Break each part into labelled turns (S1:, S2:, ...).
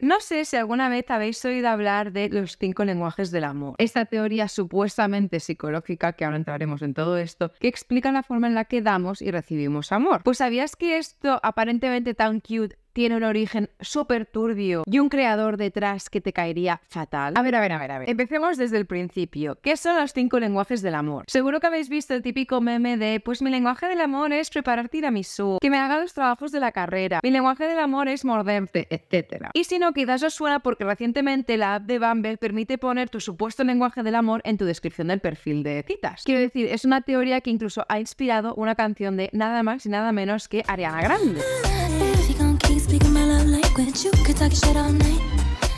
S1: No sé si alguna vez habéis oído hablar de los cinco lenguajes del amor. Esta teoría supuestamente psicológica, que ahora entraremos en todo esto, que explica la forma en la que damos y recibimos amor. Pues sabías que esto aparentemente tan cute tiene un origen súper turbio y un creador detrás que te caería fatal. A ver, a ver, a ver, a ver. Empecemos desde el principio. ¿Qué son los cinco lenguajes del amor? Seguro que habéis visto el típico meme de, pues mi lenguaje del amor es prepararte preparar tiramisú, que me haga los trabajos de la carrera, mi lenguaje del amor es morderte, etc. Y si no, quizás os suena porque recientemente la app de Bumble permite poner tu supuesto lenguaje del amor en tu descripción del perfil de citas. Quiero decir, es una teoría que incluso ha inspirado una canción de nada más y nada menos que Ariana Grande.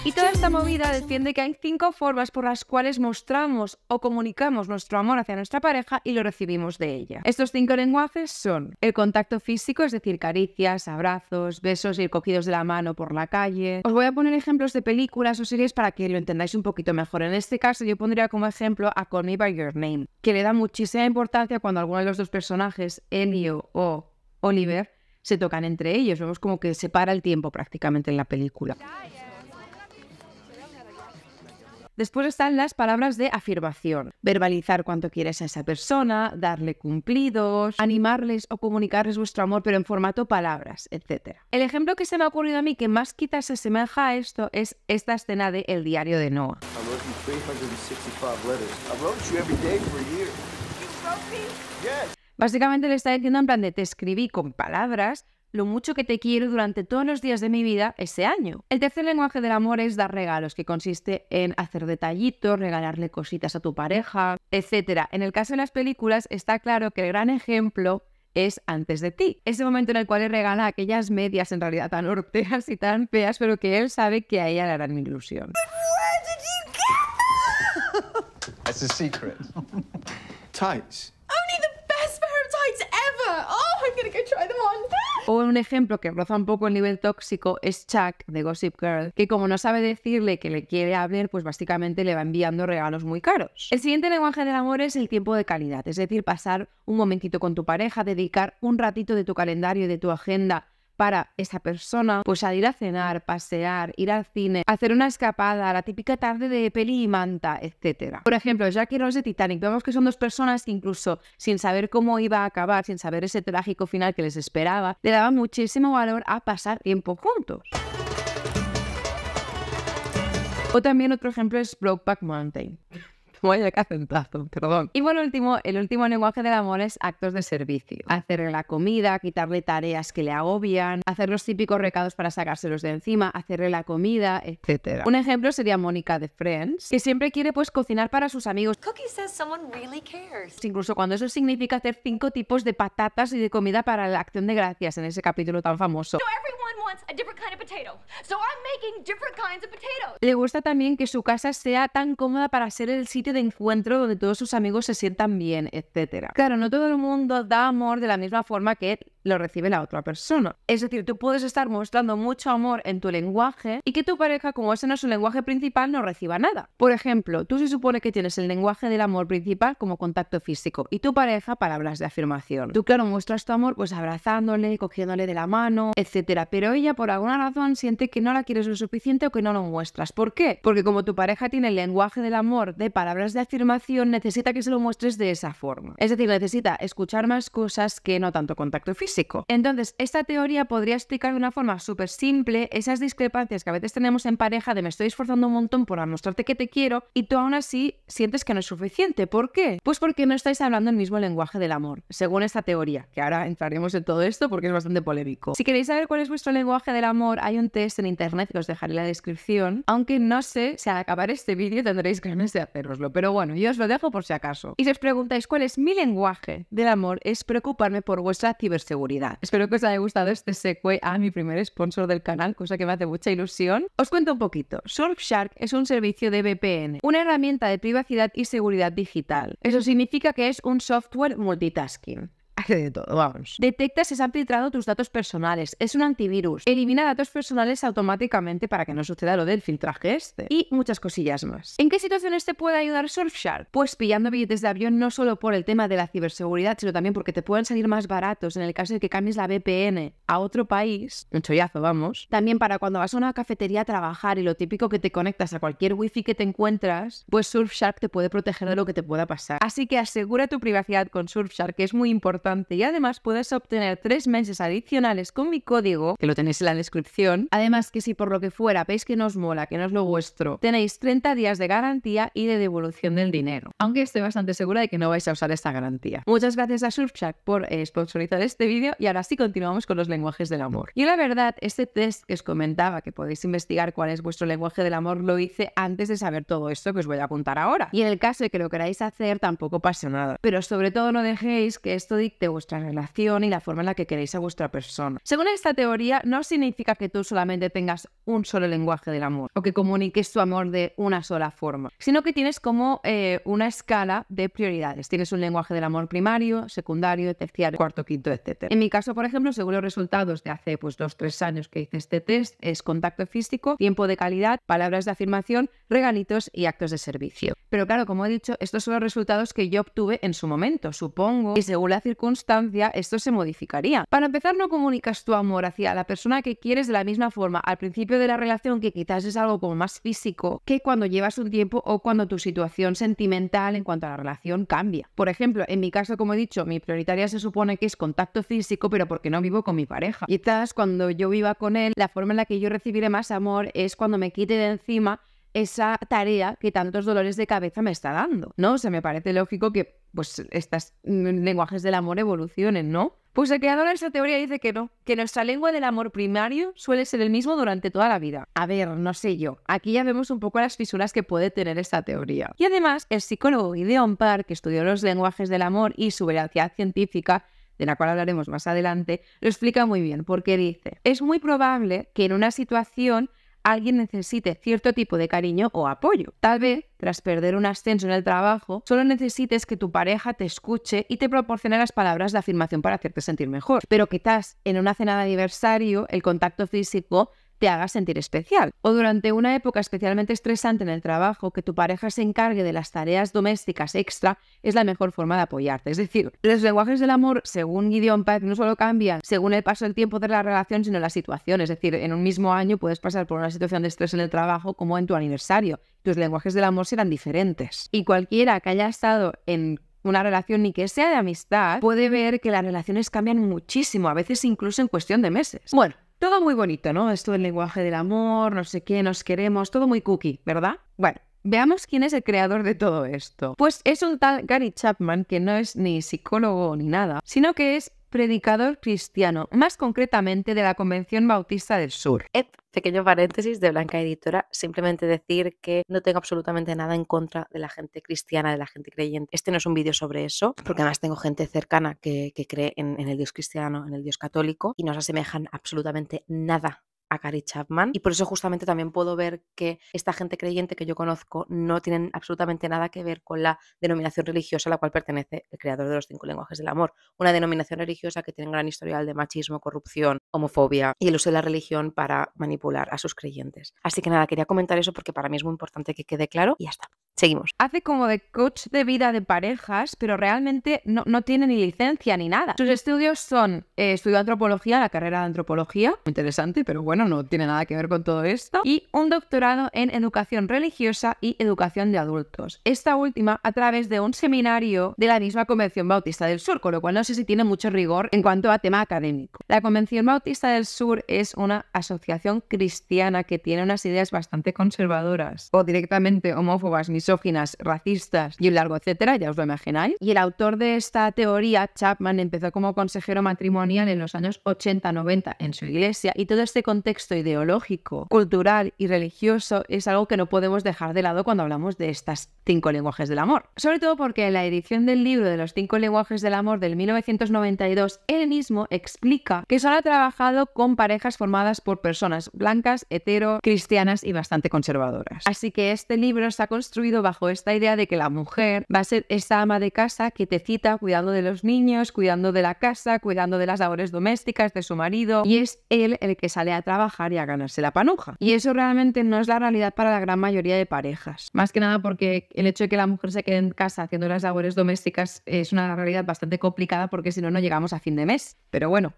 S1: Y toda esta movida defiende que hay cinco formas por las cuales mostramos o comunicamos nuestro amor hacia nuestra pareja y lo recibimos de ella. Estos cinco lenguajes son el contacto físico, es decir, caricias, abrazos, besos, y cogidos de la mano por la calle. Os voy a poner ejemplos de películas o series para que lo entendáis un poquito mejor. En este caso yo pondría como ejemplo a Call Me By Your Name, que le da muchísima importancia cuando alguno de los dos personajes, enio o Oliver, se tocan entre ellos. Vemos como que se para el tiempo prácticamente en la película. Después están las palabras de afirmación, verbalizar cuánto quieres a esa persona, darle cumplidos, animarles o comunicarles vuestro amor pero en formato palabras, etc. El ejemplo que se me ha ocurrido a mí que más quizás se asemeja a esto es esta escena de El diario de Noah. Básicamente le está diciendo en plan de te escribí con palabras lo mucho que te quiero durante todos los días de mi vida ese año. El tercer lenguaje del amor es dar regalos, que consiste en hacer detallitos, regalarle cositas a tu pareja, etc. En el caso de las películas está claro que el gran ejemplo es antes de ti. Ese momento en el cual él regala aquellas medias en realidad tan horteas y tan feas, pero que él sabe que a ella le harán ilusión. Es Tights. Oh, o un ejemplo que roza un poco el nivel tóxico es Chuck de Gossip Girl, que como no sabe decirle que le quiere hablar, pues básicamente le va enviando regalos muy caros. El siguiente lenguaje del amor es el tiempo de calidad, es decir, pasar un momentito con tu pareja, dedicar un ratito de tu calendario, y de tu agenda para esa persona, pues al ir a cenar, pasear, ir al cine, hacer una escapada, la típica tarde de peli y manta, etc. Por ejemplo, Jack y Rose de Titanic, vemos que son dos personas que incluso sin saber cómo iba a acabar, sin saber ese trágico final que les esperaba, le daban muchísimo valor a pasar tiempo juntos. O también otro ejemplo es Brokeback Mountain. Vaya que perdón. Y por último, el último lenguaje del amor es actos de servicio. Hacerle la comida, quitarle tareas que le agobian, hacer los típicos recados para sacárselos de encima, hacerle la comida, etc. Un ejemplo sería Mónica de Friends, que siempre quiere pues cocinar para sus amigos. Cookie someone really cares. Incluso cuando eso significa hacer cinco tipos de patatas y de comida para la acción de gracias en ese capítulo tan famoso. Le gusta también que su casa sea tan cómoda para ser el sitio de encuentro donde todos sus amigos se sientan bien, etc. Claro, no todo el mundo da amor de la misma forma que lo recibe la otra persona. Es decir, tú puedes estar mostrando mucho amor en tu lenguaje y que tu pareja, como ese no es su lenguaje principal, no reciba nada. Por ejemplo, tú se supone que tienes el lenguaje del amor principal como contacto físico y tu pareja palabras de afirmación. Tú, claro, muestras tu amor pues abrazándole, cogiéndole de la mano, etcétera, pero ella por alguna razón siente que no la quieres lo suficiente o que no lo muestras. ¿Por qué? Porque como tu pareja tiene el lenguaje del amor de palabras de afirmación, necesita que se lo muestres de esa forma. Es decir, necesita escuchar más cosas que no tanto contacto físico. Entonces, esta teoría podría explicar de una forma súper simple esas discrepancias que a veces tenemos en pareja de me estoy esforzando un montón por mostrarte que te quiero y tú aún así sientes que no es suficiente. ¿Por qué? Pues porque no estáis hablando el mismo lenguaje del amor, según esta teoría, que ahora entraremos en todo esto porque es bastante polémico. Si queréis saber cuál es vuestro lenguaje del amor, hay un test en internet que os dejaré en la descripción, aunque no sé si al acabar este vídeo tendréis ganas de haceroslo, pero bueno, yo os lo dejo por si acaso. Y si os preguntáis cuál es mi lenguaje del amor, es preocuparme por vuestra ciberseguridad Espero que os haya gustado este secue a mi primer sponsor del canal, cosa que me hace mucha ilusión. Os cuento un poquito. Surfshark es un servicio de VPN, una herramienta de privacidad y seguridad digital. Eso significa que es un software multitasking de todo, vamos. Detecta si se han filtrado tus datos personales. Es un antivirus. Elimina datos personales automáticamente para que no suceda lo del filtraje este. Y muchas cosillas más. ¿En qué situaciones te puede ayudar Surfshark? Pues pillando billetes de avión no solo por el tema de la ciberseguridad, sino también porque te pueden salir más baratos en el caso de que cambies la VPN a otro país. Un chollazo, vamos. También para cuando vas a una cafetería a trabajar y lo típico que te conectas a cualquier wifi que te encuentras, pues Surfshark te puede proteger de lo que te pueda pasar. Así que asegura tu privacidad con Surfshark, que es muy importante y además puedes obtener tres meses adicionales con mi código, que lo tenéis en la descripción. Además que si por lo que fuera veis que nos mola, que no es lo vuestro, tenéis 30 días de garantía y de devolución del dinero. Aunque estoy bastante segura de que no vais a usar esta garantía. Muchas gracias a Surfshark por eh, sponsorizar este vídeo y ahora sí continuamos con los lenguajes del amor. y la verdad, este test que os comentaba, que podéis investigar cuál es vuestro lenguaje del amor, lo hice antes de saber todo esto que os voy a apuntar ahora. Y en el caso de que lo queráis hacer, tampoco pasa nada. Pero sobre todo no dejéis que esto dicte de vuestra relación y la forma en la que queréis a vuestra persona. Según esta teoría, no significa que tú solamente tengas un solo lenguaje del amor o que comuniques tu amor de una sola forma, sino que tienes como eh, una escala de prioridades. Tienes un lenguaje del amor primario, secundario, terciario, cuarto, quinto, etc. En mi caso, por ejemplo, según los resultados de hace pues o tres años que hice este test, es contacto físico, tiempo de calidad, palabras de afirmación, regalitos y actos de servicio. Pero claro, como he dicho, estos son los resultados que yo obtuve en su momento, supongo, y según la circunstancia constancia esto se modificaría. Para empezar, no comunicas tu amor hacia la persona que quieres de la misma forma al principio de la relación, que quizás es algo como más físico, que cuando llevas un tiempo o cuando tu situación sentimental en cuanto a la relación cambia. Por ejemplo, en mi caso, como he dicho, mi prioritaria se supone que es contacto físico, pero porque no vivo con mi pareja. Quizás cuando yo viva con él, la forma en la que yo recibiré más amor es cuando me quite de encima esa tarea que tantos dolores de cabeza me está dando, ¿no? Se me parece lógico que pues estos lenguajes del amor evolucionen, ¿no? Pues el creador de esa teoría dice que no, que nuestra lengua del amor primario suele ser el mismo durante toda la vida. A ver, no sé yo, aquí ya vemos un poco las fisuras que puede tener esta teoría. Y además, el psicólogo Gideon Ampar, que estudió los lenguajes del amor y su veracidad científica, de la cual hablaremos más adelante, lo explica muy bien, porque dice, es muy probable que en una situación alguien necesite cierto tipo de cariño o apoyo. Tal vez, tras perder un ascenso en el trabajo, solo necesites que tu pareja te escuche y te proporcione las palabras de afirmación para hacerte sentir mejor. Pero quizás en una cena de aniversario, el contacto físico te haga sentir especial. O durante una época especialmente estresante en el trabajo, que tu pareja se encargue de las tareas domésticas extra es la mejor forma de apoyarte. Es decir, los lenguajes del amor, según Gideon Paz, no solo cambian según el paso del tiempo de la relación, sino la situación. Es decir, en un mismo año puedes pasar por una situación de estrés en el trabajo como en tu aniversario. Tus lenguajes del amor serán diferentes. Y cualquiera que haya estado en una relación ni que sea de amistad, puede ver que las relaciones cambian muchísimo, a veces incluso en cuestión de meses. Bueno, todo muy bonito, ¿no? Esto del lenguaje del amor, no sé qué, nos queremos, todo muy cookie, ¿verdad? Bueno, Veamos quién es el creador de todo esto. Pues es un tal Gary Chapman que no es ni psicólogo ni nada, sino que es predicador cristiano, más concretamente de la Convención Bautista del Sur. Eh, pequeño paréntesis de Blanca Editora, simplemente decir que no tengo absolutamente nada en contra de la gente cristiana, de la gente creyente. Este no es un vídeo sobre eso, porque además tengo gente cercana que, cree en, el Dios cristiano, en el Dios católico, y nos asemejan absolutamente nada a Gary Chapman. Y por eso justamente también puedo ver que esta gente creyente que yo conozco no tienen absolutamente nada que ver con la denominación religiosa a la cual pertenece el creador de los cinco lenguajes del amor. Una denominación religiosa que tiene un gran historial de machismo, corrupción, homofobia y el uso de la religión para manipular a sus creyentes. Así que nada, quería comentar eso porque para mí es muy importante que quede claro y ya está. Seguimos. Hace como de coach de vida de parejas, pero realmente no, no tiene ni licencia ni nada. Sus estudios son, eh, estudio de antropología, la carrera de antropología, interesante, pero bueno, no tiene nada que ver con todo esto, y un doctorado en educación religiosa y educación de adultos. Esta última a través de un seminario de la misma Convención Bautista del Sur, con lo cual no sé si tiene mucho rigor en cuanto a tema académico. La Convención Bautista del Sur es una asociación cristiana que tiene unas ideas bastante conservadoras o directamente homófobas, misóginas racistas y un largo etcétera, ya os lo imagináis. Y el autor de esta teoría, Chapman, empezó como consejero matrimonial en los años 80-90 en su iglesia y todo este contexto ideológico, cultural y religioso es algo que no podemos dejar de lado cuando hablamos de estas cinco lenguajes del amor. Sobre todo porque en la edición del libro de los cinco lenguajes del amor del 1992, él mismo explica que solo ha trabajado con parejas formadas por personas blancas, hetero, cristianas y bastante conservadoras. Así que este libro se ha construido bajo esta idea de que la mujer va a ser esa ama de casa que te cita cuidando de los niños, cuidando de la casa, cuidando de las labores domésticas, de su marido, y es él el que sale a trabajar y a ganarse la panuja. Y eso realmente no es la realidad para la gran mayoría de parejas. Más que nada porque el hecho de que la mujer se quede en casa haciendo las labores domésticas es una realidad bastante complicada porque si no, no llegamos a fin de mes. Pero bueno,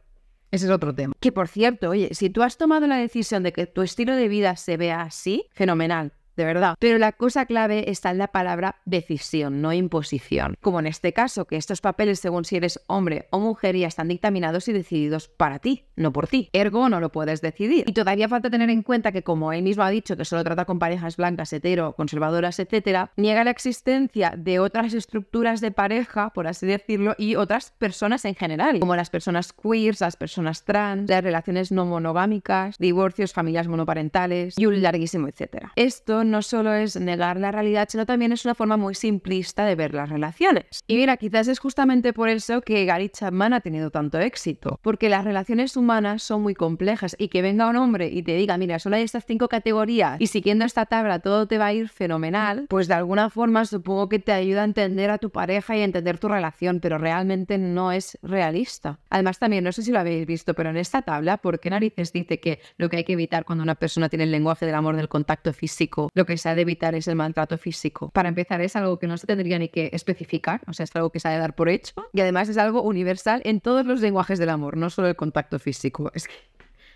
S1: ese es otro tema. Que por cierto, oye, si tú has tomado la decisión de que tu estilo de vida se vea así, fenomenal de verdad. Pero la cosa clave está en la palabra decisión, no imposición. Como en este caso, que estos papeles, según si eres hombre o mujer, ya están dictaminados y decididos para ti, no por ti. Ergo, no lo puedes decidir. Y todavía falta tener en cuenta que, como él mismo ha dicho, que solo trata con parejas blancas, hetero, conservadoras, etcétera, niega la existencia de otras estructuras de pareja, por así decirlo, y otras personas en general, como las personas queers, las personas trans, las relaciones no monogámicas, divorcios, familias monoparentales y un larguísimo etcétera. Esto no solo es negar la realidad, sino también es una forma muy simplista de ver las relaciones. Y mira, quizás es justamente por eso que Gary Chapman ha tenido tanto éxito, porque las relaciones humanas son muy complejas y que venga un hombre y te diga, mira, solo hay estas cinco categorías y siguiendo esta tabla todo te va a ir fenomenal, pues de alguna forma supongo que te ayuda a entender a tu pareja y a entender tu relación, pero realmente no es realista. Además también, no sé si lo habéis visto, pero en esta tabla, ¿por qué narices dice que lo que hay que evitar cuando una persona tiene el lenguaje del amor del contacto físico lo que se ha de evitar es el maltrato físico. Para empezar, es algo que no se tendría ni que especificar, o sea, es algo que se ha de dar por hecho y además es algo universal en todos los lenguajes del amor, no solo el contacto físico. Es que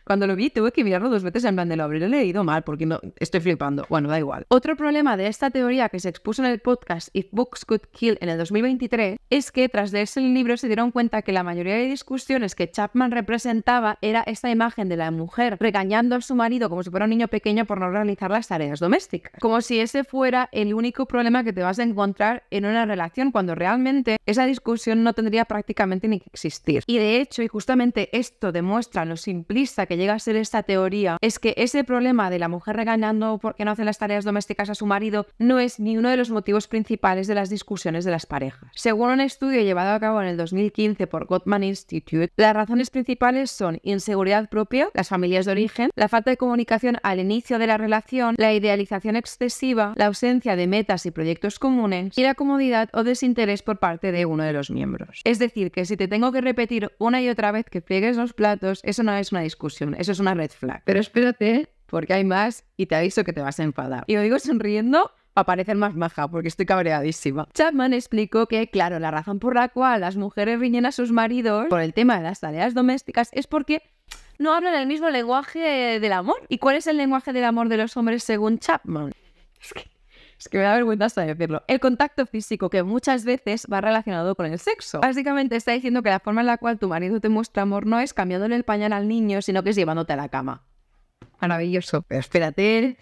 S1: cuando lo vi, tuve que mirarlo dos veces en plan de lo habré leído mal porque no estoy flipando. Bueno, da igual. Otro problema de esta teoría que se expuso en el podcast If Books Could Kill en el 2023 es que tras leerse el libro se dieron cuenta que la mayoría de discusiones que Chapman representaba era esta imagen de la mujer regañando a su marido como si fuera un niño pequeño por no realizar las tareas domésticas. Como si ese fuera el único problema que te vas a encontrar en una relación cuando realmente esa discusión no tendría prácticamente ni que existir. Y de hecho, y justamente esto demuestra lo simplista que llega a ser esta teoría es que ese problema de la mujer regañando porque no hacen las tareas domésticas a su marido no es ni uno de los motivos principales de las discusiones de las parejas. Según un estudio llevado a cabo en el 2015 por Gottman Institute, las razones principales son inseguridad propia, las familias de origen, la falta de comunicación al inicio de la relación, la idealización excesiva, la ausencia de metas y proyectos comunes y la comodidad o desinterés por parte de uno de los miembros. Es decir, que si te tengo que repetir una y otra vez que pliegues los platos, eso no es una discusión eso es una red flag. Pero espérate, porque hay más y te aviso que te vas a enfadar. Y lo digo sonriendo para parecer más maja, porque estoy cabreadísima. Chapman explicó que, claro, la razón por la cual las mujeres riñen a sus maridos por el tema de las tareas domésticas es porque no hablan el mismo lenguaje del amor. ¿Y cuál es el lenguaje del amor de los hombres según Chapman? Es que es que me da vergüenza hasta decirlo. El contacto físico, que muchas veces va relacionado con el sexo. Básicamente está diciendo que la forma en la cual tu marido te muestra amor no es cambiándole el pañal al niño, sino que es llevándote a la cama. Maravilloso. Pero espérate,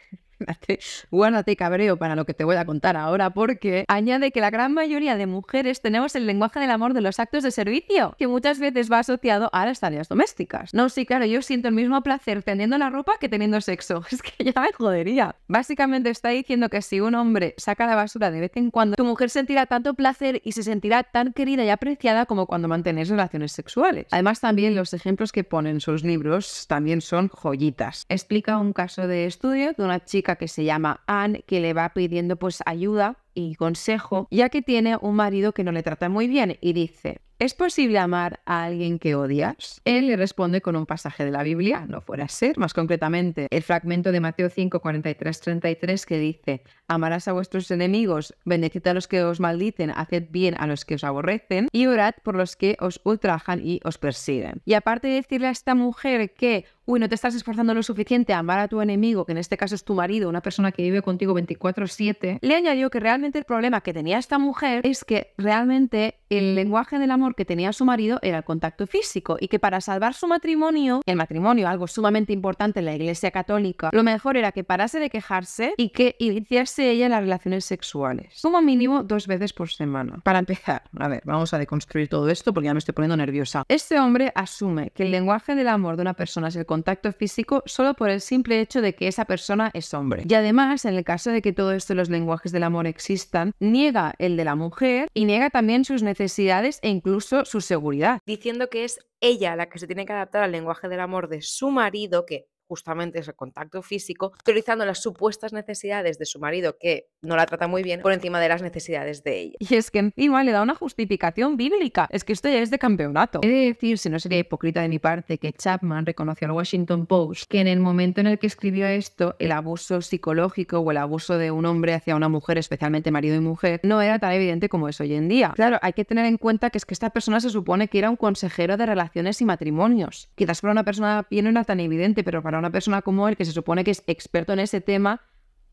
S1: Guárdate, cabreo para lo que te voy a contar ahora, porque añade que la gran mayoría de mujeres tenemos el lenguaje del amor de los actos de servicio, que muchas veces va asociado a las tareas domésticas. No, sí, claro, yo siento el mismo placer teniendo la ropa que teniendo sexo. Es que ya me jodería. Básicamente está diciendo que si un hombre saca la basura de vez en cuando, tu mujer sentirá tanto placer y se sentirá tan querida y apreciada como cuando mantenés relaciones sexuales. Además, también los ejemplos que ponen sus libros también son joyitas. Explica un caso de estudio de una chica que se llama Anne que le va pidiendo pues ayuda y consejo, ya que tiene un marido que no le trata muy bien y dice, ¿Es posible amar a alguien que odias? Él le responde con un pasaje de la Biblia, no fuera a ser, más concretamente el fragmento de Mateo 5, 43, 33 que dice, amarás a vuestros enemigos, bendecid a los que os maldicen, haced bien a los que os aborrecen y orad por los que os ultrajan y os persiguen. Y aparte de decirle a esta mujer que uy, no te estás esforzando lo suficiente a amar a tu enemigo, que en este caso es tu marido, una persona que vive contigo 24/7, le añadió que realmente el problema que tenía esta mujer es que realmente el lenguaje la amor que tenía su marido era el contacto físico y que para salvar su matrimonio, el matrimonio, algo sumamente importante en la Iglesia Católica, lo mejor era que parase de quejarse y que iniciase ella las relaciones sexuales, como mínimo dos veces por semana. Para empezar, a ver, vamos a deconstruir todo esto porque ya me estoy poniendo nerviosa. Este hombre asume que el lenguaje del amor de una persona es el contacto físico solo por el simple hecho de que esa persona es hombre. Y además, en el caso de que todo esto los lenguajes del amor existan, niega el de la mujer y niega también sus necesidades e incluso incluso su seguridad. Diciendo que es ella la que se tiene que adaptar al lenguaje del amor de su marido, que justamente ese contacto físico, priorizando las supuestas necesidades de su marido, que no la trata muy bien, por encima de las necesidades de ella. Y es que encima le da una justificación bíblica. Es que esto ya es de campeonato. He de decir, si no sería hipócrita de mi parte, que Chapman reconoció al Washington Post que en el momento en el que escribió esto, el abuso psicológico o el abuso de un hombre hacia una mujer, especialmente marido y mujer, no era tan evidente como es hoy en día. Claro, hay que tener en cuenta que es que esta persona se supone que era un consejero de relaciones y matrimonios. Quizás para una persona bien no era tan evidente, pero para una una persona como él, que se supone que es experto en ese tema,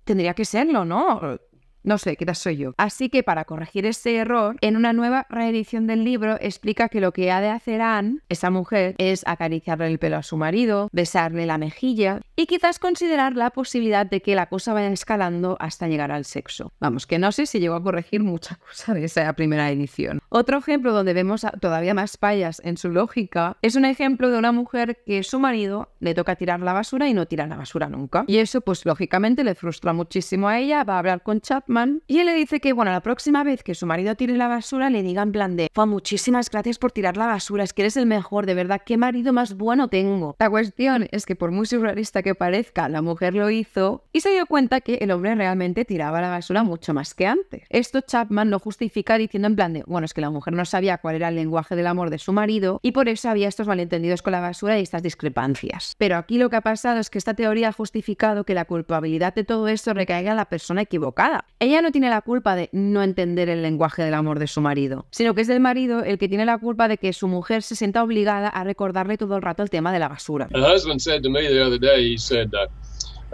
S1: tendría que serlo, ¿no? No sé, quizás soy yo. Así que para corregir ese error, en una nueva reedición del libro explica que lo que ha de hacer Ann esa mujer, es acariciarle el pelo a su marido, besarle la mejilla y quizás considerar la posibilidad de que la cosa vaya escalando hasta llegar al sexo. Vamos, que no sé si llegó a corregir mucha cosa de esa primera edición. Otro ejemplo donde vemos todavía más fallas en su lógica es un ejemplo de una mujer que su marido le toca tirar la basura y no tira la basura nunca. Y eso pues lógicamente le frustra muchísimo a ella, va a hablar con Chap y él le dice que, bueno, la próxima vez que su marido tire la basura, le diga en plan de, ¡Fa muchísimas gracias por tirar la basura, es que eres el mejor, de verdad, qué marido más bueno tengo. La cuestión es que por muy surrealista que parezca, la mujer lo hizo y se dio cuenta que el hombre realmente tiraba la basura mucho más que antes. Esto Chapman lo justifica diciendo en plan de, bueno, es que la mujer no sabía cuál era el lenguaje del amor de su marido y por eso había estos malentendidos con la basura y estas discrepancias. Pero aquí lo que ha pasado es que esta teoría ha justificado que la culpabilidad de todo esto recaiga en la persona equivocada. Ella no tiene la culpa de no entender el lenguaje del amor de su marido, sino que es del marido el que tiene la culpa de que su mujer se sienta obligada a recordarle todo el rato el tema de la basura. El husband said to me the other day, he said, uh,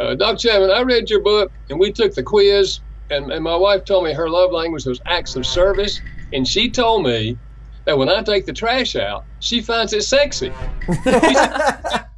S1: uh, Doc Chapman, I read your book and we took the quiz and, and my wife told me her love language was acts of service and she told me that when I take the trash out, she finds it sexy.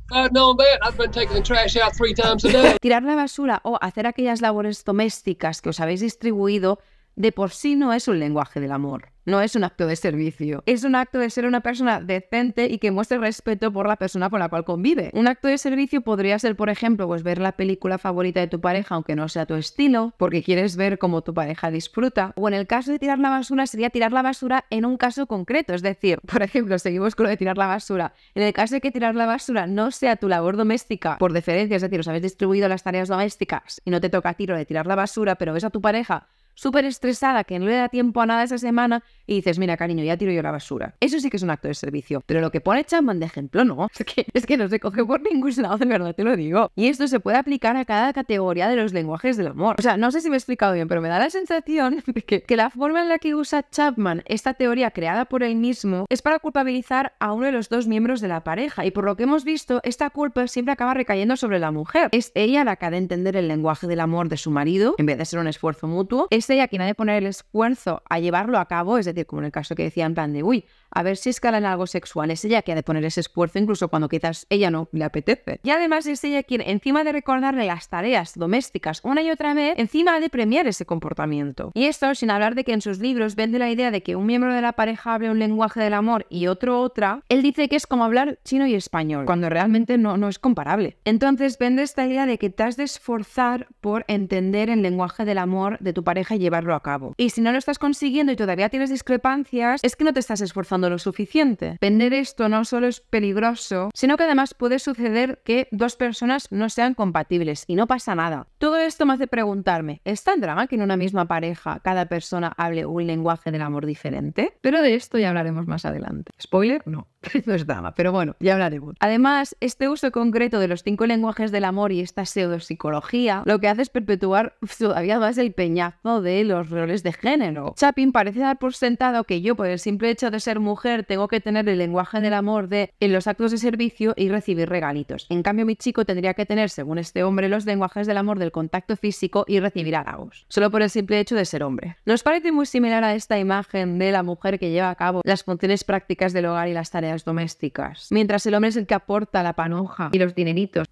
S1: Tirar la basura o hacer aquellas labores domésticas que os habéis distribuido de por sí no es un lenguaje del amor. No es un acto de servicio, es un acto de ser una persona decente y que muestre respeto por la persona con la cual convive. Un acto de servicio podría ser, por ejemplo, pues ver la película favorita de tu pareja, aunque no sea tu estilo, porque quieres ver cómo tu pareja disfruta. O en el caso de tirar la basura, sería tirar la basura en un caso concreto. Es decir, por ejemplo, seguimos con lo de tirar la basura. En el caso de que tirar la basura no sea tu labor doméstica por deferencia, es decir, os habéis distribuido las tareas domésticas y no te toca tiro de tirar la basura, pero ves a tu pareja súper estresada que no le da tiempo a nada esa semana y dices, mira, cariño, ya tiro yo la basura. Eso sí que es un acto de servicio. Pero lo que pone Chapman de ejemplo, no. Es que, es que no se coge por ningún lado, de verdad te lo digo. Y esto se puede aplicar a cada categoría de los lenguajes del amor. O sea, no sé si me he explicado bien, pero me da la sensación que, que la forma en la que usa Chapman esta teoría creada por él mismo es para culpabilizar a uno de los dos miembros de la pareja. Y por lo que hemos visto, esta culpa siempre acaba recayendo sobre la mujer. Es ella la que ha de entender el lenguaje del amor de su marido, en vez de ser un esfuerzo mutuo a quien ha de poner el esfuerzo a llevarlo a cabo, es decir, como en el caso que decía en plan de, uy, a ver si escala en algo sexual. Es ella que ha de poner ese esfuerzo, incluso cuando quizás ella no le apetece. Y además es ella quien, encima de recordarle las tareas domésticas una y otra vez, encima ha de premiar ese comportamiento. Y esto sin hablar de que en sus libros vende la idea de que un miembro de la pareja hable un lenguaje del amor y otro otra. Él dice que es como hablar chino y español, cuando realmente no, no es comparable. Entonces vende esta idea de que te has de esforzar por entender el lenguaje del amor de tu pareja y llevarlo a cabo. Y si no lo estás consiguiendo y todavía tienes discrepancias, es que no te estás esforzando lo suficiente. Vender esto no solo es peligroso, sino que además puede suceder que dos personas no sean compatibles y no pasa nada. Todo esto me hace preguntarme, ¿está en drama que en una misma pareja cada persona hable un lenguaje del amor diferente? Pero de esto ya hablaremos más adelante. Spoiler, no. no es dama, pero bueno, ya hablaremos. Además, este uso concreto de los cinco lenguajes del amor y esta pseudo psicología lo que hace es perpetuar todavía más el peñazo de los roles de género. Chapin parece dar por sentado que yo, por el simple hecho de ser mujer, tengo que tener el lenguaje del amor de en los actos de servicio y recibir regalitos. En cambio, mi chico tendría que tener, según este hombre, los lenguajes del amor del contacto físico y recibir halagos, solo por el simple hecho de ser hombre. Nos parece muy similar a esta imagen de la mujer que lleva a cabo las funciones prácticas del hogar y las tareas domésticas, mientras el hombre es el que aporta la panoja y los dineritos.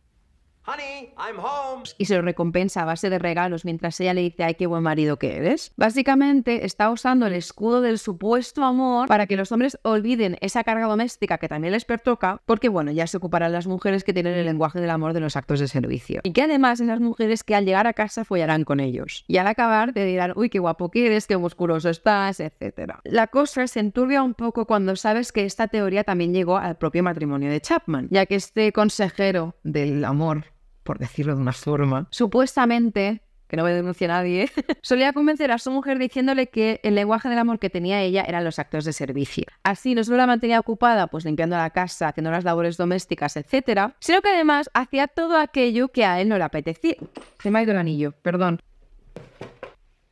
S1: Y se lo recompensa a base de regalos mientras ella le dice, ay, qué buen marido que eres. Básicamente está usando el escudo del supuesto amor para que los hombres olviden esa carga doméstica que también les pertoca, porque bueno, ya se ocuparán las mujeres que tienen el lenguaje del amor de los actos de servicio. Y que además esas mujeres que al llegar a casa follarán con ellos. Y al acabar te dirán, uy, qué guapo que eres, qué musculoso estás, etc. La cosa se enturbia un poco cuando sabes que esta teoría también llegó al propio matrimonio de Chapman, ya que este consejero del amor por decirlo de una forma. Supuestamente, que no me denuncia nadie, solía convencer a su mujer diciéndole que el lenguaje del amor que tenía ella eran los actos de servicio. Así no solo la mantenía ocupada, pues limpiando la casa, haciendo las labores domésticas, etcétera, sino que además hacía todo aquello que a él no le apetecía. Se me ha ido el anillo, perdón.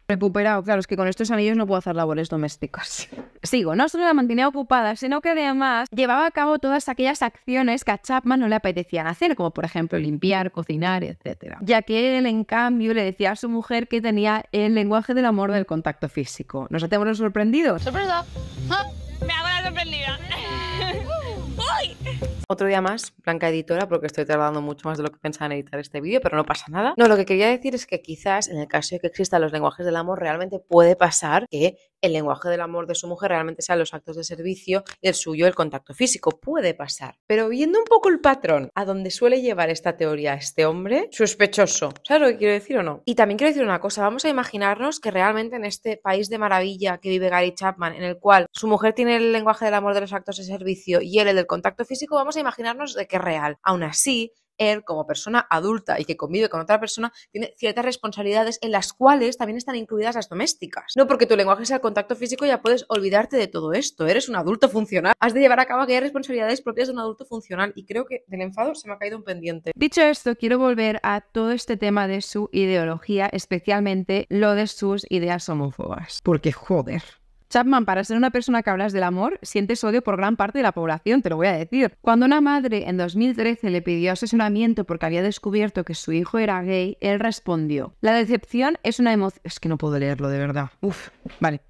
S1: Recuperado, claro, es que con estos anillos no puedo hacer labores domésticas. Sigo, no solo la mantenía ocupada, sino que además llevaba a cabo todas aquellas acciones que a Chapman no le apetecían hacer, como por ejemplo limpiar, cocinar, etc. Ya que él, en cambio, le decía a su mujer que tenía el lenguaje del amor del contacto físico. ¿Nos hacemos los sorprendidos? ¡Sorpresa! Ah, me hago la sorprendida. ¡Uy! Otro día más, Blanca Editora, porque estoy tardando mucho más de lo que pensaba en editar este vídeo, pero no pasa nada. No, lo que quería decir es que quizás en el caso de que existan los lenguajes del amor, realmente puede pasar que el lenguaje del amor de su mujer realmente sean los actos de servicio y el suyo el contacto físico. Puede pasar. Pero viendo un poco el patrón a dónde suele llevar esta teoría este hombre, sospechoso. ¿Sabes lo que quiero decir o no? Y también quiero decir una cosa. Vamos a imaginarnos que realmente en este país de maravilla que vive Gary Chapman, en el cual su mujer tiene el lenguaje del amor de los actos de servicio y él el del contacto físico, vamos a imaginarnos de que es real. Aún así, él, como persona adulta y que convive con otra persona, tiene ciertas responsabilidades en las cuales también están incluidas las domésticas. No porque tu lenguaje sea el contacto físico, ya puedes olvidarte de todo esto. Eres un adulto funcional. Has de llevar a cabo aquellas responsabilidades propias de un adulto funcional. Y creo que del enfado se me ha caído un pendiente. Dicho esto, quiero volver a todo este tema de su ideología, especialmente lo de sus ideas homófobas. Porque joder. Chapman, para ser una persona que hablas del amor, sientes odio por gran parte de la población, te lo voy a decir. Cuando una madre en 2013 le pidió asesoramiento porque había descubierto que su hijo era gay, él respondió, la decepción es una emoción... Es que no puedo leerlo, de verdad. Uf, vale.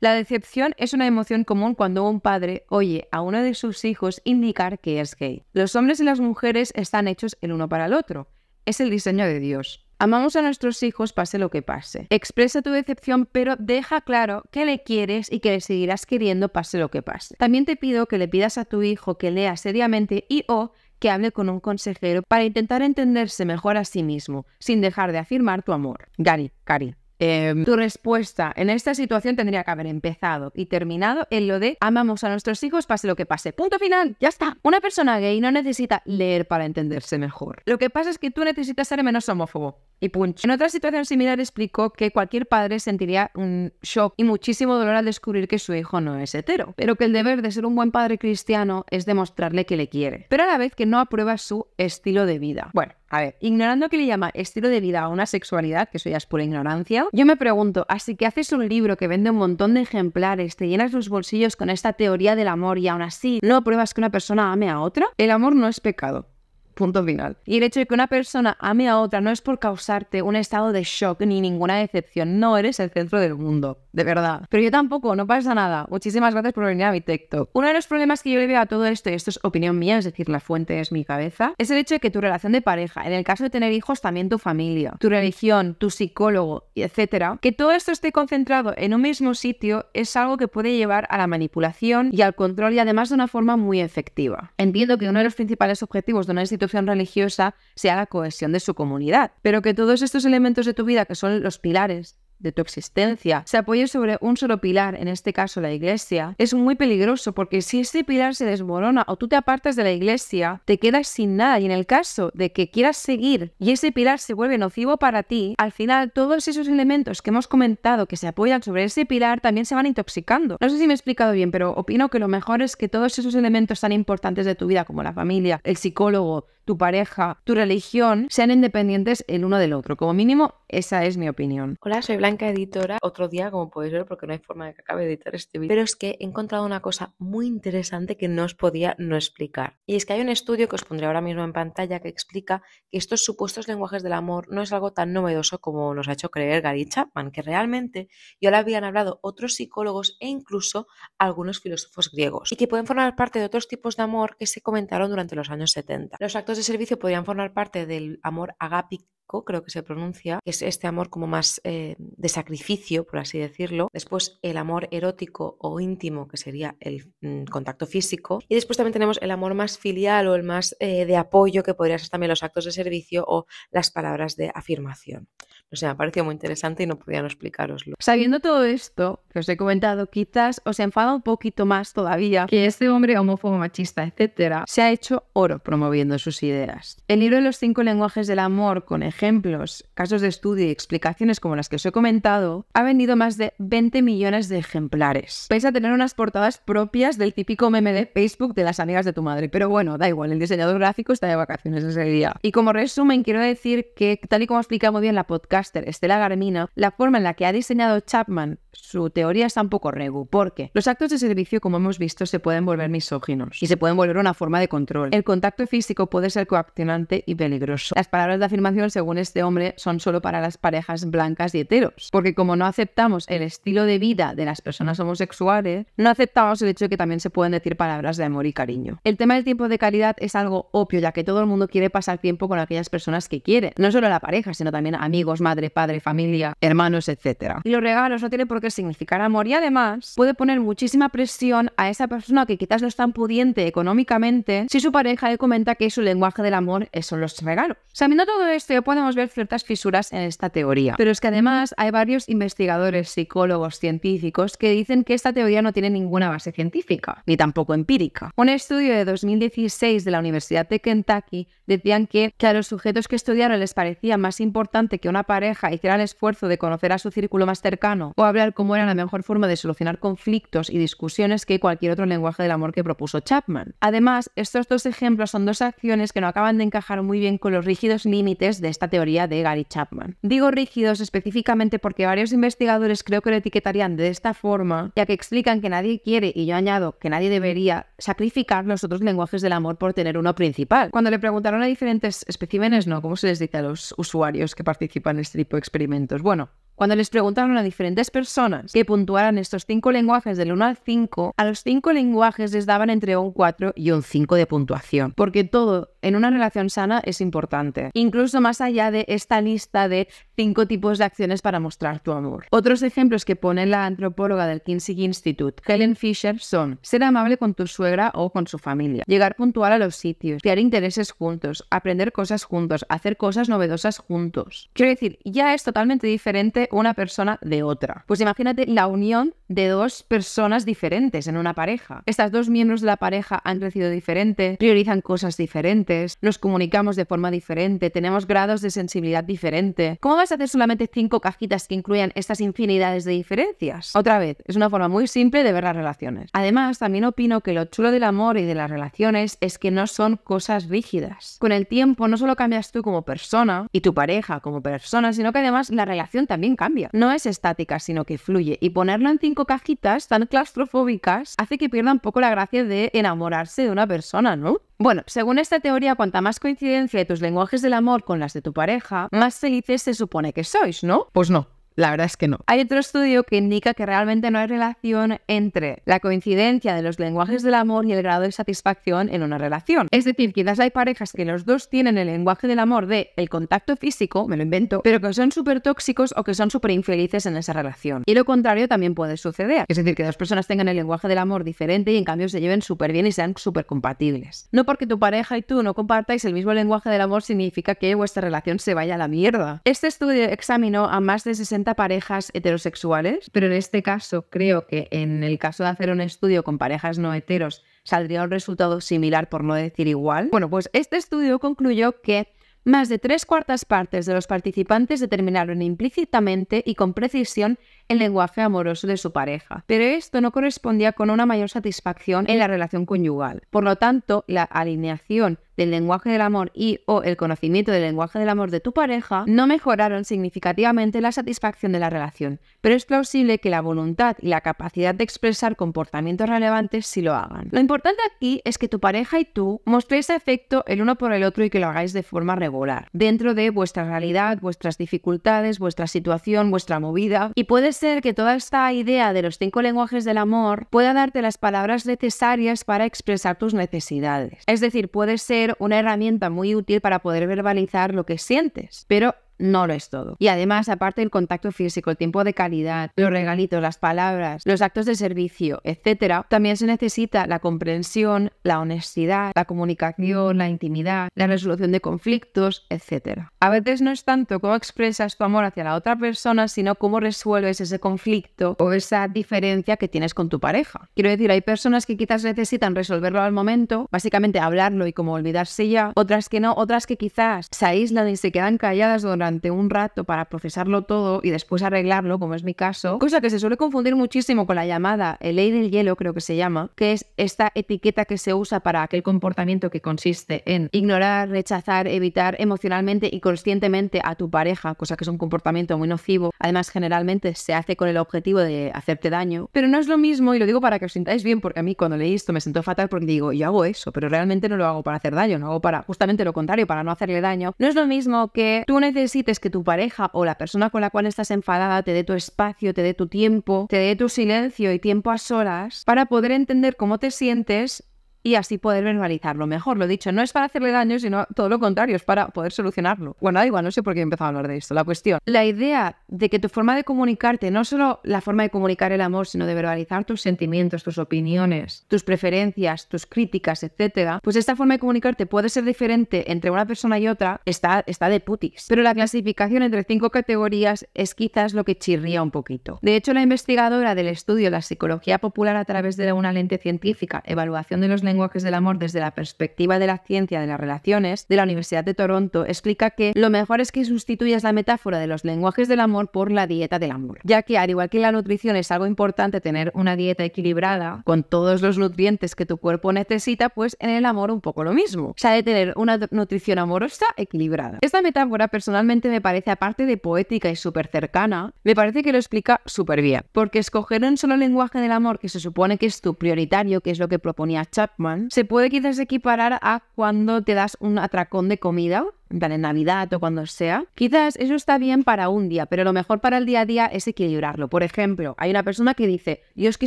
S1: La decepción es una emoción común cuando un padre oye a uno de sus hijos indicar que es gay. Los hombres y las mujeres están hechos el uno para el otro. Es el diseño de Dios. Amamos a nuestros hijos pase lo que pase. Expresa tu decepción, pero deja claro que le quieres y que le seguirás queriendo pase lo que pase. También te pido que le pidas a tu hijo que lea seriamente y o que hable con un consejero para intentar entenderse mejor a sí mismo, sin dejar de afirmar tu amor. Gary, Cari. Em, tu respuesta en esta situación tendría que haber empezado y terminado en lo de amamos a nuestros hijos, pase lo que pase. Punto final, ya está. Una persona gay no necesita leer para entenderse mejor. Lo que pasa es que tú necesitas ser menos homófobo. Y punch. En otra situación similar explicó que cualquier padre sentiría un shock y muchísimo dolor al descubrir que su hijo no es hetero, pero que el deber de ser un buen padre cristiano es demostrarle que le quiere, pero a la vez que no aprueba su estilo de vida. Bueno, a ver, ignorando que le llama estilo de vida a una sexualidad, que eso ya es pura ignorancia, yo me pregunto, así que haces un libro que vende un montón de ejemplares, te llenas los bolsillos con esta teoría del amor y aún así no apruebas que una persona ame a otra, el amor no es pecado punto final. Y el hecho de que una persona ame a otra no es por causarte un estado de shock ni ninguna decepción, no eres el centro del mundo de verdad. Pero yo tampoco, no pasa nada. Muchísimas gracias por venir a mi TikTok. Uno de los problemas que yo le veo a todo esto, y esto es opinión mía, es decir, la fuente es mi cabeza, es el hecho de que tu relación de pareja, en el caso de tener hijos, también tu familia, tu religión, tu psicólogo, etcétera, que todo esto esté concentrado en un mismo sitio es algo que puede llevar a la manipulación y al control y además de una forma muy efectiva. Entiendo que uno de los principales objetivos de una institución religiosa sea la cohesión de su comunidad, pero que todos estos elementos de tu vida, que son los pilares de tu existencia se apoye sobre un solo pilar, en este caso la iglesia, es muy peligroso porque si ese pilar se desmorona o tú te apartas de la iglesia, te quedas sin nada y en el caso de que quieras seguir y ese pilar se vuelve nocivo para ti, al final todos esos elementos que hemos comentado que se apoyan sobre ese pilar también se van intoxicando. No sé si me he explicado bien, pero opino que lo mejor es que todos esos elementos tan importantes de tu vida como la familia, el psicólogo, tu pareja, tu religión, sean independientes el uno del otro. Como mínimo, esa es mi opinión. Hola, soy Blanca Editora. Otro día, como podéis ver, porque no hay forma de que acabe de editar este vídeo. Pero es que he encontrado una cosa muy interesante que no os podía no explicar. Y es que hay un estudio que os pondré ahora mismo en pantalla que explica que estos supuestos lenguajes del amor no es algo tan novedoso como nos ha hecho creer Gary Chapman, que realmente ya lo habían hablado otros psicólogos e incluso algunos filósofos griegos, y que pueden formar parte de otros tipos de amor que se comentaron durante los años 70. Los actos de servicio podrían formar parte del amor agápico, creo que se pronuncia, que es este amor como más eh, de sacrificio, por así decirlo. Después el amor erótico o íntimo, que sería el mm, contacto físico. Y después también tenemos el amor más filial o el más eh, de apoyo, que podrían ser también los actos de servicio o las palabras de afirmación o sea, me pareció muy interesante y no podía no explicaroslo. Sabiendo todo esto que os he comentado, quizás os enfada un poquito más todavía que este hombre homófobo, machista, etcétera, se ha hecho oro promoviendo sus ideas. El libro de los cinco lenguajes del amor, con ejemplos, casos de estudio y explicaciones como las que os he comentado, ha vendido más de 20 millones de ejemplares. Vais a tener unas portadas propias del típico meme de Facebook de las amigas de tu madre, pero bueno, da igual, el diseñador gráfico está de vacaciones ese día. Y como resumen, quiero decir que, tal y como explicamos muy bien la podcast, Estela Garmina, la forma en la que ha diseñado Chapman su teoría está un poco regu, porque los actos de servicio, como hemos visto, se pueden volver misóginos y se pueden volver una forma de control. El contacto físico puede ser coaccionante y peligroso. Las palabras de afirmación, según este hombre, son solo para las parejas blancas y heteros, porque como no aceptamos el estilo de vida de las personas homosexuales, no aceptamos el hecho de que también se pueden decir palabras de amor y cariño. El tema del tiempo de calidad es algo obvio, ya que todo el mundo quiere pasar tiempo con aquellas personas que quiere, no solo la pareja, sino también amigos, madre, padre, familia, hermanos, etc. Y los regalos no tienen por qué significar amor y además puede poner muchísima presión a esa persona que quizás no es tan pudiente económicamente si su pareja le comenta que su lenguaje del amor son los regalos. Sabiendo todo esto, podemos ver ciertas fisuras en esta teoría. Pero es que además hay varios investigadores, psicólogos, científicos que dicen que esta teoría no tiene ninguna base científica, ni tampoco empírica. Un estudio de 2016 de la Universidad de Kentucky decían que, que a los sujetos que estudiaron les parecía más importante que una pareja pareja hiciera el esfuerzo de conocer a su círculo más cercano o hablar cómo era la mejor forma de solucionar conflictos y discusiones que cualquier otro lenguaje del amor que propuso Chapman. Además, estos dos ejemplos son dos acciones que no acaban de encajar muy bien con los rígidos límites de esta teoría de Gary Chapman. Digo rígidos específicamente porque varios investigadores creo que lo etiquetarían de esta forma, ya que explican que nadie quiere, y yo añado que nadie debería, sacrificar los otros lenguajes del amor por tener uno principal. Cuando le preguntaron a diferentes especímenes, no, ¿cómo se les dice a los usuarios que participan en este tipo de Experimentos. Bueno, cuando les preguntaron a diferentes personas que puntuaran estos cinco lenguajes del 1 al 5, a los cinco lenguajes les daban entre un 4 y un 5 de puntuación, porque todo en una relación sana es importante, incluso más allá de esta lista de cinco tipos de acciones para mostrar tu amor. Otros ejemplos que pone la antropóloga del Kinsey Institute, Helen Fisher, son ser amable con tu suegra o con su familia, llegar puntual a los sitios, crear intereses juntos, aprender cosas juntos, hacer cosas novedosas juntos. Quiero decir, ya es totalmente diferente una persona de otra. Pues imagínate la unión de dos personas diferentes en una pareja. Estas dos miembros de la pareja han crecido diferente, priorizan cosas diferentes, nos comunicamos de forma diferente, tenemos grados de sensibilidad diferente. ¿Cómo vas a hacer solamente cinco cajitas que incluyan estas infinidades de diferencias? Otra vez, es una forma muy simple de ver las relaciones. Además, también opino que lo chulo del amor y de las relaciones es que no son cosas rígidas. Con el tiempo no solo cambias tú como persona y tu pareja como persona, sino que además la relación también cambia. No es estática, sino que fluye. Y ponerlo en cinco cajitas tan claustrofóbicas hace que pierda un poco la gracia de enamorarse de una persona, ¿no? Bueno, según esta teoría, cuanta más coincidencia de tus lenguajes del amor con las de tu pareja, más felices se supone que sois, ¿no? Pues no. La verdad es que no. Hay otro estudio que indica que realmente no hay relación entre la coincidencia de los lenguajes del amor y el grado de satisfacción en una relación. Es decir, quizás hay parejas que los dos tienen el lenguaje del amor de el contacto físico, me lo invento, pero que son súper tóxicos o que son súper infelices en esa relación. Y lo contrario también puede suceder. Es decir, que dos personas tengan el lenguaje del amor diferente y en cambio se lleven súper bien y sean súper compatibles. No porque tu pareja y tú no compartáis el mismo lenguaje del amor significa que vuestra relación se vaya a la mierda. Este estudio examinó a más de 60 parejas heterosexuales, pero en este caso creo que en el caso de hacer un estudio con parejas no heteros saldría un resultado similar, por no decir igual. Bueno, pues este estudio concluyó que más de tres cuartas partes de los participantes determinaron implícitamente y con precisión el lenguaje amoroso de su pareja. Pero esto no correspondía con una mayor satisfacción en la relación conyugal. Por lo tanto, la alineación del lenguaje del amor y o el conocimiento del lenguaje del amor de tu pareja no mejoraron significativamente la satisfacción de la relación, pero es plausible que la voluntad y la capacidad de expresar comportamientos relevantes sí lo hagan. Lo importante aquí es que tu pareja y tú mostréis afecto el uno por el otro y que lo hagáis de forma regular, dentro de vuestra realidad, vuestras dificultades, vuestra situación, vuestra movida, y puedes ser que toda esta idea de los cinco lenguajes del amor pueda darte las palabras necesarias para expresar tus necesidades. Es decir, puede ser una herramienta muy útil para poder verbalizar lo que sientes, pero no lo es todo. Y además, aparte del contacto físico, el tiempo de calidad, los regalitos, las palabras, los actos de servicio, etcétera, también se necesita la comprensión, la honestidad, la comunicación, la intimidad, la resolución de conflictos, etcétera. A veces no es tanto cómo expresas tu amor hacia la otra persona, sino cómo resuelves ese conflicto o esa diferencia que tienes con tu pareja. Quiero decir, hay personas que quizás necesitan resolverlo al momento, básicamente hablarlo y como olvidarse ya, otras que no, otras que quizás se aíslan y se quedan calladas durante un rato para procesarlo todo y después arreglarlo, como es mi caso, cosa que se suele confundir muchísimo con la llamada el ley del hielo, creo que se llama, que es esta etiqueta que se usa para aquel comportamiento que consiste en ignorar, rechazar, evitar emocionalmente y conscientemente a tu pareja, cosa que es un comportamiento muy nocivo. Además, generalmente se hace con el objetivo de hacerte daño, pero no es lo mismo, y lo digo para que os sintáis bien, porque a mí cuando leí esto me sentó fatal porque digo, yo hago eso, pero realmente no lo hago para hacer daño, no hago para justamente lo contrario, para no hacerle daño. No es lo mismo que tú necesitas necesites que tu pareja o la persona con la cual estás enfadada te dé tu espacio, te dé tu tiempo, te dé tu silencio y tiempo a solas para poder entender cómo te sientes y así poder verbalizarlo mejor. Lo dicho, no es para hacerle daño, sino todo lo contrario, es para poder solucionarlo. Bueno, da igual, no sé por qué he empezado a hablar de esto. La cuestión, la idea de que tu forma de comunicarte, no solo la forma de comunicar el amor, sino de verbalizar tus sentimientos, tus opiniones, tus preferencias, tus críticas, etcétera, pues esta forma de comunicarte puede ser diferente entre una persona y otra, está, está de putis. Pero la clasificación entre cinco categorías es quizás lo que chirría un poquito. De hecho, la investigadora del estudio La psicología popular a través de una lente científica, evaluación de los lenguajes lenguajes del amor desde la perspectiva de la ciencia de las relaciones de la Universidad de Toronto explica que lo mejor es que sustituyas la metáfora de los lenguajes del amor por la dieta del amor, ya que al igual que la nutrición es algo importante tener una dieta equilibrada con todos los nutrientes que tu cuerpo necesita, pues en el amor un poco lo mismo. O sea, de tener una nutrición amorosa equilibrada. Esta metáfora personalmente me parece, aparte de poética y súper cercana, me parece que lo explica súper bien, porque escoger un solo lenguaje del amor que se supone que es tu prioritario, que es lo que proponía Chapman, se puede quizás equiparar a cuando te das un atracón de comida en Navidad o cuando sea, quizás eso está bien para un día, pero lo mejor para el día a día es equilibrarlo. Por ejemplo, hay una persona que dice, yo es que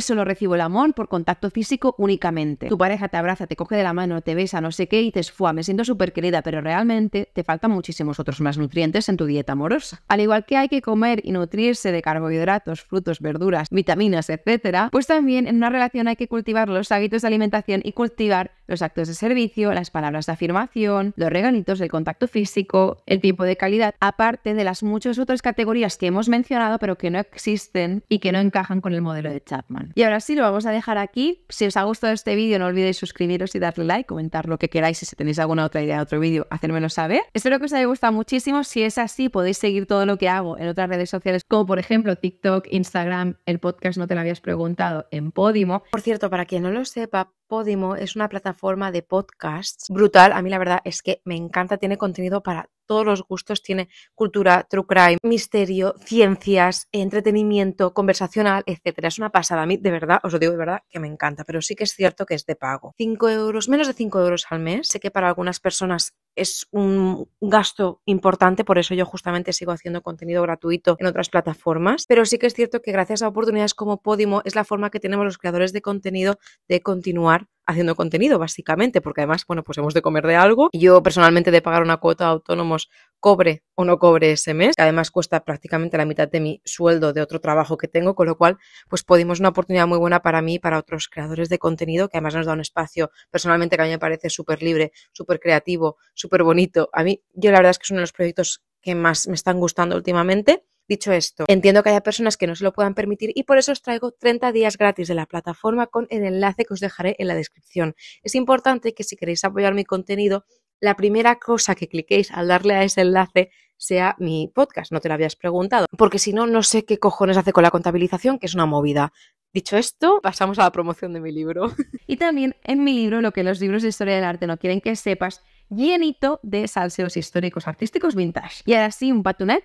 S1: solo recibo el amor por contacto físico únicamente. Tu pareja te abraza, te coge de la mano, te besa, no sé qué, y dices, fua, me siento súper querida, pero realmente te faltan muchísimos otros más nutrientes en tu dieta amorosa. Al igual que hay que comer y nutrirse de carbohidratos, frutos, verduras, vitaminas, etc., pues también en una relación hay que cultivar los hábitos de alimentación y cultivar los actos de servicio, las palabras de afirmación, los regalitos, el contacto físico, el tipo de calidad, aparte de las muchas otras categorías que hemos mencionado, pero que no existen y que no encajan con el modelo de Chapman. Y ahora sí, lo vamos a dejar aquí. Si os ha gustado este vídeo, no olvidéis suscribiros y darle like, comentar lo que queráis y si tenéis alguna otra idea de otro vídeo, hacérmelo saber. Espero que os haya gustado muchísimo. Si es así, podéis seguir todo lo que hago en otras redes sociales, como por ejemplo TikTok, Instagram, el podcast No Te Lo Habías Preguntado en Podimo. Por cierto, para quien no lo sepa, Podimo es una plataforma de podcasts brutal. A mí la verdad es que me encanta, tiene contenido para todos los gustos tiene cultura, true crime, misterio, ciencias, entretenimiento, conversacional, etcétera. Es una pasada. A mí, de verdad, os lo digo de verdad, que me encanta, pero sí que es cierto que es de pago. 5 euros, menos de 5 euros al mes. Sé que para algunas personas es un gasto importante, por eso yo justamente sigo haciendo contenido gratuito en otras plataformas, pero sí que es cierto que gracias a oportunidades como Podimo es la forma que tenemos los creadores de contenido de continuar haciendo contenido, básicamente, porque además, bueno, pues hemos de comer de algo. Yo personalmente de pagar una cuota a autónomos, cobre o no cobre ese mes, que además cuesta prácticamente la mitad de mi sueldo de otro trabajo que tengo, con lo cual, pues podemos una oportunidad muy buena para mí y para otros creadores de contenido, que además nos da un espacio personalmente que a mí me parece súper libre, súper creativo, súper bonito. A mí, yo la verdad es que es uno de los proyectos que más me están gustando últimamente. Dicho esto, entiendo que haya personas que no se lo puedan permitir y por eso os traigo 30 días gratis de la plataforma con el enlace que os dejaré en la descripción. Es importante que si queréis apoyar mi contenido, la primera cosa que cliquéis al darle a ese enlace sea mi podcast, no te lo habías preguntado, porque si no, no sé qué cojones hace con la contabilización, que es una movida. Dicho esto, pasamos a la promoción de mi libro. Y también en mi libro, lo que los libros de historia del arte no quieren que sepas, llenito de salseos históricos artísticos vintage. Y ahora sí, un patunet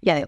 S1: y adiós.